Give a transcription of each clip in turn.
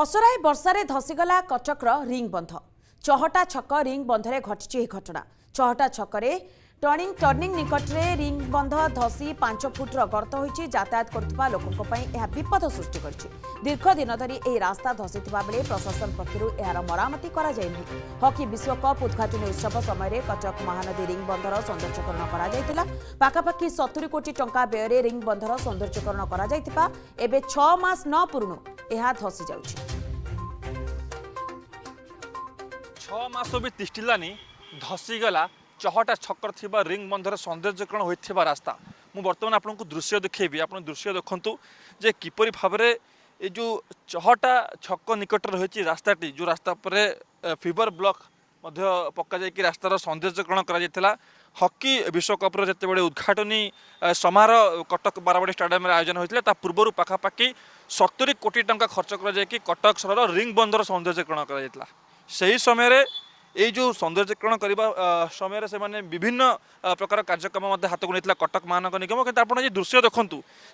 ଅସରାଏ ବର୍ଷାରେ ଧସିଗଲା କଟକର ରିଙ୍ଗବନ୍ଧ ଚହଟା ଛକ ରିଙ୍ଗବନ୍ଧରେ ଘଟିଛି ଏହି ଘଟଣା ଚହଟା ଛକରେ ଟର୍ଣ୍ଣିଂ ଟର୍ଣ୍ଣିଂ ନିକଟରେ ରିଙ୍ଗବନ୍ଧ ଧସି ପାଞ୍ଚ ଫୁଟର ଗର୍ତ୍ତ ହୋଇଛି ଯାତାୟାତ କରୁଥିବା ଲୋକଙ୍କ ପାଇଁ ଏହା ବିପଦ ସୃଷ୍ଟି କରିଛି ଦୀର୍ଘ ଦିନ ଧରି ଏହି ରାସ୍ତା ଧସିଥିବା ବେଳେ ପ୍ରଶାସନ ପକ୍ଷରୁ ଏହାର ମରାମତି କରାଯାଇନାହିଁ ହକି ବିଶ୍ୱକପ୍ ଉଦ୍ଘାଟନୀ ଉତ୍ସବ ସମୟରେ କଟକ ମହାନଦୀ ରିଙ୍ଗବନ୍ଧର ସୌନ୍ଦର୍ଯ୍ୟକରଣ କରାଯାଇଥିଲା ପାଖାପାଖି ସତୁରି କୋଟି ଟଙ୍କା ବ୍ୟୟରେ ରିଙ୍ଗବନ୍ଧର ସୌନ୍ଦର୍ଯ୍ୟକରଣ କରାଯାଇଥିବା ଏବେ ଛଅ ମାସ ନ ପୂରୁଣୁ ଏହା ଧସି ଯାଉଛି ଛଅ ମାସ ବି ତିଷ୍ଠିଲାନି ଧସିଗଲା ଚହଟା ଛକର ଥିବା ରିଙ୍ଗ ବନ୍ଧରେ ସୌନ୍ଦର୍ଯ୍ୟକରଣ ହୋଇଥିବା ରାସ୍ତା ମୁଁ ବର୍ତ୍ତମାନ ଆପଣଙ୍କୁ ଦୃଶ୍ୟ ଦେଖେଇବି ଆପଣ ଦୃଶ୍ୟ ଦେଖନ୍ତୁ ଯେ କିପରି ଭାବରେ ଏ ଯେଉଁ ଛଅଟା ଛକ ନିକଟରେ ରହିଛି ରାସ୍ତାଟି ଯେଉଁ ରାସ୍ତା ଉପରେ ଫିବର ବ୍ଲକ ମଧ୍ୟ ପକାଯାଇକି ରାସ୍ତାର ସୌନ୍ଦର୍ଯ୍ୟକରଣ କରାଯାଇଥିଲା ହକି ବିଶ୍ୱକପ୍ର ଯେତେବେଳେ ଉଦ୍ଘାଟନୀ ସମାରୋହ କଟକ ବାରବାଡ଼ି ଷ୍ଟାଡିୟମରେ ଆୟୋଜନ ହୋଇଥିଲା ତା ପୂର୍ବରୁ ପାଖାପାଖି ସତୁରି କୋଟି ଟଙ୍କା ଖର୍ଚ୍ଚ କରାଯାଇକି କଟକ ସହରର ରିଙ୍ଗ ବନ୍ଦର ସୌନ୍ଦର୍ଯ୍ୟକରଣ କରାଯାଇଥିଲା ସେହି ସମୟରେ এই যে সৌন্দর্যকরণ করা সময়ের সে বিভিন্ন প্রকার কার্যক্রম মধ্যে হাতকু নিয়েছিল কটক মহানগর নিগম কিন্তু আপনার যে দৃশ্য দেখুন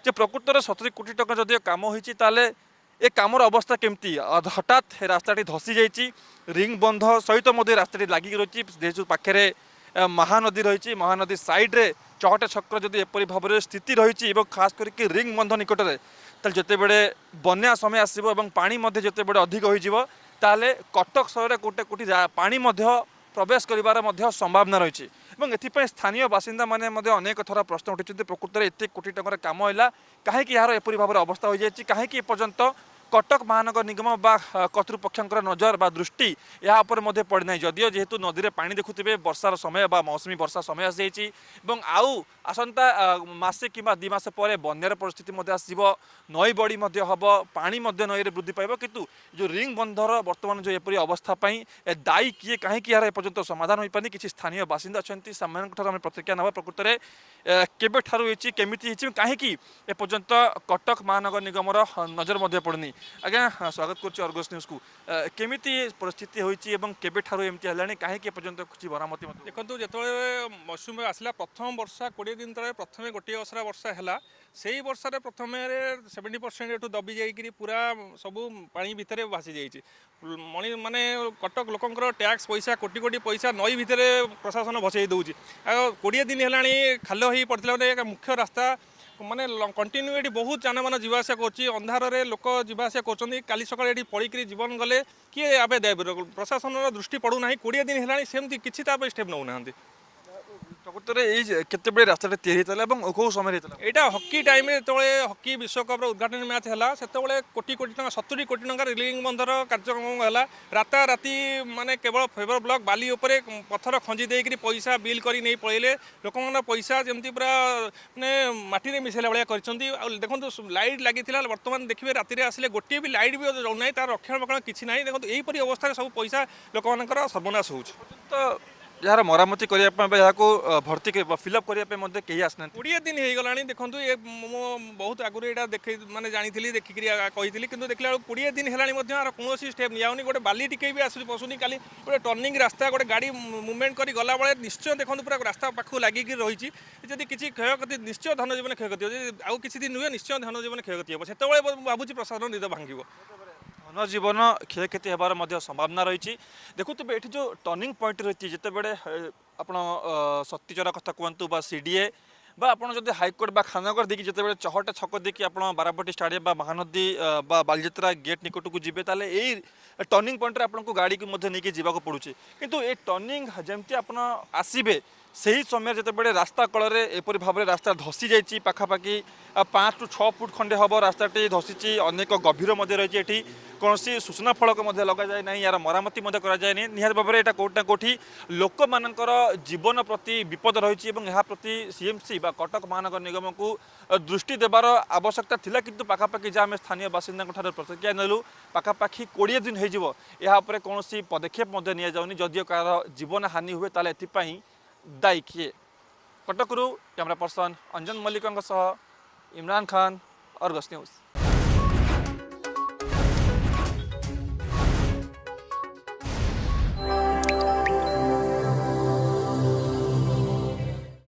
যে প্রকৃতরে সতুরি কোটি টাকা যদি কাম হয়েছে তাহলে এ কামর অবস্থা কেমতি হঠাৎ রাস্তাটি ধসি যাই রিং বন্ধ সহিত মধ্যে রাস্তাটি লাগি রয়েছে যেহেতু পাখে মহানদী রয়েছে মহানদী সাইড্রে চহটা ছক্র যদি এপরি ভাবে স্থিতি রয়েছে এবং খাস করি রিং বন্ধ নিকটরে ତାହେଲେ ଯେତେବେଳେ ବନ୍ୟା ସମୟ ଆସିବ ଏବଂ ପାଣି ମଧ୍ୟ ଯେତେବେଳେ ଅଧିକ ହୋଇଯିବ ତାହେଲେ କଟକ ସହରରେ କୋଟି କୋଟି ପାଣି ମଧ୍ୟ ପ୍ରବେଶ କରିବାର ମଧ୍ୟ ସମ୍ଭାବନା ରହିଛି ଏବଂ ଏଥିପାଇଁ ସ୍ଥାନୀୟ ବାସିନ୍ଦାମାନେ ମଧ୍ୟ ଅନେକ ଥର ପ୍ରଶ୍ନ ଉଠିଛନ୍ତି ପ୍ରକୃତରେ ଏତେ କୋଟି ଟଙ୍କାର କାମ ହେଲା କାହିଁକି ଏହାର ଏପରି ଭାବରେ ଅବସ୍ଥା ହୋଇଯାଇଛି କାହିଁକି ଏପର୍ଯ୍ୟନ୍ତ କଟକ ମହାନଗର ନିଗମ ବା କର୍ତ୍ତୃପକ୍ଷଙ୍କର ନଜର ବା ଦୃଷ୍ଟି ଏହା ଉପରେ ମଧ୍ୟ ପଡ଼ିନାହିଁ ଯଦିଓ ଯେହେତୁ ନଦୀରେ ପାଣି ଦେଖୁଥିବେ ବର୍ଷାର ସମୟ ବା ମୌସୁମୀ ବର୍ଷା ସମୟ ଆସିଯାଇଛି ଏବଂ ଆଉ ଆସନ୍ତା ମାସେ କିମ୍ବା ଦୁଇ ମାସ ପରେ ବନ୍ୟାର ପରିସ୍ଥିତି ମଧ୍ୟ ଆସିଯିବ ନଈ ବଢ଼ି ମଧ୍ୟ ହେବ ପାଣି ମଧ୍ୟ ନଈରେ ବୃଦ୍ଧି ପାଇବ କିନ୍ତୁ ଯେଉଁ ରିଙ୍ଗ ବନ୍ଧର ବର୍ତ୍ତମାନ ଯେଉଁ ଏପରି ଅବସ୍ଥା ପାଇଁ ଏ ଦାୟୀ କିଏ କାହିଁକି ଏହାର ଏପର୍ଯ୍ୟନ୍ତ ସମାଧାନ ହୋଇପାରିନି କିଛି ସ୍ଥାନୀୟ ବାସିନ୍ଦା ଅଛନ୍ତି ସେମାନଙ୍କଠାରୁ ଆମେ ପ୍ରତିକ୍ରିୟା ନେବା ପ୍ରକୃତରେ କେବେଠାରୁ ହୋଇଛି କେମିତି ହୋଇଛି କାହିଁକି ଏପର୍ଯ୍ୟନ୍ତ କଟକ ମହାନଗର ନିଗମର ନଜର ମଧ୍ୟ ପଡ଼ୁନି আজ্ঞা স্বাগত করছি অর্গস নিউজকু কেমিতি পরিস্থিতি হয়েছে এবং কেবেঠার এমতি হলানি কাহিকি পর্যন্ত কিছু মরামতি দেখুন যেতবে মৌসুম আসলা প্রথম বর্ষা কোড়ি দিন তলে প্রথমে গোটি অসরা বর্ষা হল সেই বর্ষার প্রথমে সেভেন্টি পরসেন্ট এটু দবি যাই পুরা সবু পা ভিতরে ভাসি যাই মণি মানে কটক লোকর ট্যাক্স পয়সা কোটি কোটি পয়সা নই ভিতরে প্রশাসন ভসাই দেଉଛି কোড়ি দিন হল খাল হয়ে পড়ে মুখ্য রাস্তা মানে কଣ୍টিନ୍ୟୁ ଏଠି ବହୁତ ଯାନବାହନ ଯିବା ଆସିବା କରୁଛି ଅନ୍ଧାରରେ ଲୋକ ଯିବା ଆସିବା କରୁଛନ୍ତି କାଲି ସକାଳେ ଏଠି ପଡ଼ିକିରି ଜୀବନ ଗଲେ କିଏ ଏବେ ଦେବ ପ୍ରଶାସନର ଦୃଷ୍ଟି ପଡ଼ୁନାହିଁ କୋଡ଼ିଏ ଦିନ ହେଲାଣି ସେମିତି କିଛି ତା ପାଇଁ ଷ୍ଟେପ୍ ନେଉନାହାନ୍ତି ପ୍ରକୃତରେ ଏଇ କେତେବେଳେ ରାସ୍ତାଟା ତିଆରି ହେଇଥିଲା ଏବଂ କେଉଁ ସମୟରେ ହେଇଥିଲା ଏଇଟା ହକି ଟାଇମ୍ରେ ଯେତେବେଳେ ହକି ବିଶ୍ୱକପ୍ର ଉଦ୍ଘାଟନୀ ମ୍ୟାଚ୍ ହେଲା ସେତେବେଳେ କୋଟି କୋଟି ଟଙ୍କା ସତୁରି କୋଟି ଟଙ୍କାର ରିଲିଙ୍ଗ ବନ୍ଧର କାର୍ଯ୍ୟକ୍ରମ ହେଲା ରାତାରାତି ମାନେ କେବଳ ଫେବର ବ୍ଲକ୍ ବାଲି ଉପରେ ପଥର ଖଞ୍ଜି ଦେଇକିରି ପଇସା ବିଲ୍ କରି ନେଇ ପଳେଇଲେ ଲୋକମାନଙ୍କ ପଇସା ଯେମିତି ପୁରା ମାନେ ମାଟିରେ ମିଶାଇଲା ଭଳିଆ କରିଛନ୍ତି ଆଉ ଦେଖନ୍ତୁ ଲାଇଟ୍ ଲାଗିଥିଲା ବର୍ତ୍ତମାନ ଦେଖିବେ ରାତିରେ ଆସିଲେ ଗୋଟିଏ ବି ଲାଇଟ୍ ବି ରହୁନାହିଁ ତାର ବେକ୍ଷଣ କିଛି ନାହିଁ ଦେଖନ୍ତୁ ଏହିପରି ଅବସ୍ଥାରେ ସବୁ ପଇସା ଲୋକମାନଙ୍କର ସର୍ବନାଶ ହେଉଛି ତ ଯାହାର ମରାମତି କରିବା ପାଇଁ ବା ଏହାକୁ ଭର୍ତ୍ତି ଫିଲ୍ଅପ୍ କରିବା ପାଇଁ ମଧ୍ୟ କେହି ଆସିନାହାନ୍ତି କୋଡ଼ିଏ ଦିନ ହେଇଗଲାଣି ଦେଖନ୍ତୁ ଏ ମୁଁ ବହୁତ ଆଗରୁ ଏଇଟା ଦେଖେଇ ମାନେ ଜାଣିଥିଲି ଦେଖିକିରି କହିଥିଲି କିନ୍ତୁ ଦେଖିଲା ବେଳକୁ କୋଡ଼ିଏ ଦିନ ହେଲାଣି ମଧ୍ୟ ଏହାର କୌଣସି ଷ୍ଟେପ୍ ନିଆହେଉନି ଗୋଟେ ବାଲି ଟିକେ ବି ଆସୁଛି ପଶୁନି କାଲି ଗୋଟେ ଟର୍ଣ୍ଣିଂ ରାସ୍ତା ଗୋଟେ ଗାଡ଼ି ମୁଭମେଣ୍ଟ କରି ଗଲାବେଳେ ନିଶ୍ଚୟ ଦେଖନ୍ତୁ ପୁରା ରାସ୍ତା ପାଖକୁ ଲାଗିକି ରହିଛି ଯଦି କିଛି କ୍ଷୟକ୍ଷତି ନିଶ୍ଚୟ ଧନଜୀବନ କ୍ଷୟକ୍ଷତି ହେବ ଯଦି ଆଉ କିଛି ଦିନ ନୁହେଁ ନିଶ୍ଚୟ ଧନଜୀବନ କ୍ଷୟକ୍ଷତି ହେବ ସେତେବେଳେ ଭାବୁଛି ପ୍ରଶାସନ ନିଦ ଭାଙ୍ଗିବ ଧନଜୀବନ ক্ষয়ক্ষতি হবার সম্ভাবনা রয়েছে ରହିଛି এটি যে টর্নিং পয়েন্ট রয়েছে যেতবে আপনার সত্যিচরা কথা କଥା বা সিডিএ বা আপনার যদি হাইকোর্ট বা খানগর দিকে যেতবে চহটা ছক দিকে আপনার বারাপটি স্টাডিয়াম বা মহানদী বা বালিযাত্রা গেট নিকটকু যাবে তাহলে এই টর্নিং পয়েন্টে আপনার গাড়ি নিয়ে যাওয়া পড়ুছে কিন্তু এই টর্নিং যেমন আপনার আসবে ସେହି ସମୟରେ ଯେତେବେଳେ ରାସ୍ତା କଳରେ ଏପରି ଭାବରେ ରାସ୍ତା ଧସି ଯାଇଛି ପାଖାପାଖି ପାଞ୍ଚରୁ ଛଅ ଫୁଟ ଖଣ୍ଡେ ହେବ ରାସ୍ତାଟି ଧସିଛି ଅନେକ ଗଭୀର ମଧ୍ୟ ରହିଛି ଏଠି କୌଣସି ସୂଚନା ଫଳକ ମଧ୍ୟ ଲଗାଯାଏ ନାହିଁ ଏହାର ମରାମତି ମଧ୍ୟ କରାଯାଏନି ନିହାତି ଭାବରେ ଏଇଟା କେଉଁଠି ନା କେଉଁଠି ଲୋକମାନଙ୍କର ଜୀବନ ପ୍ରତି ବିପଦ ରହିଛି ଏବଂ ଏହା ପ୍ରତି ସିଏମ୍ସି ବା କଟକ ମହାନଗର ନିଗମକୁ ଦୃଷ୍ଟି ଦେବାର ଆବଶ୍ୟକତା ଥିଲା କିନ୍ତୁ ପାଖାପାଖି ଯାହା ଆମେ ସ୍ଥାନୀୟ ବାସିନ୍ଦାଙ୍କଠାରୁ ପ୍ରତିକ୍ରିୟା ନେଲୁ ପାଖାପାଖି କୋଡ଼ିଏ ଦିନ ହୋଇଯିବ ଏହା ଉପରେ କୌଣସି ପଦକ୍ଷେପ ମଧ୍ୟ ନିଆଯାଉନି ଯଦିଓ କାହାର ଜୀବନ ହାନି ହୁଏ ତାହେଲେ ଏଥିପାଇଁ दायी किए कटक रू क्यामेरा पर्सन अञ्जन मल्लिक सह इमरान खान अर्गस न्युज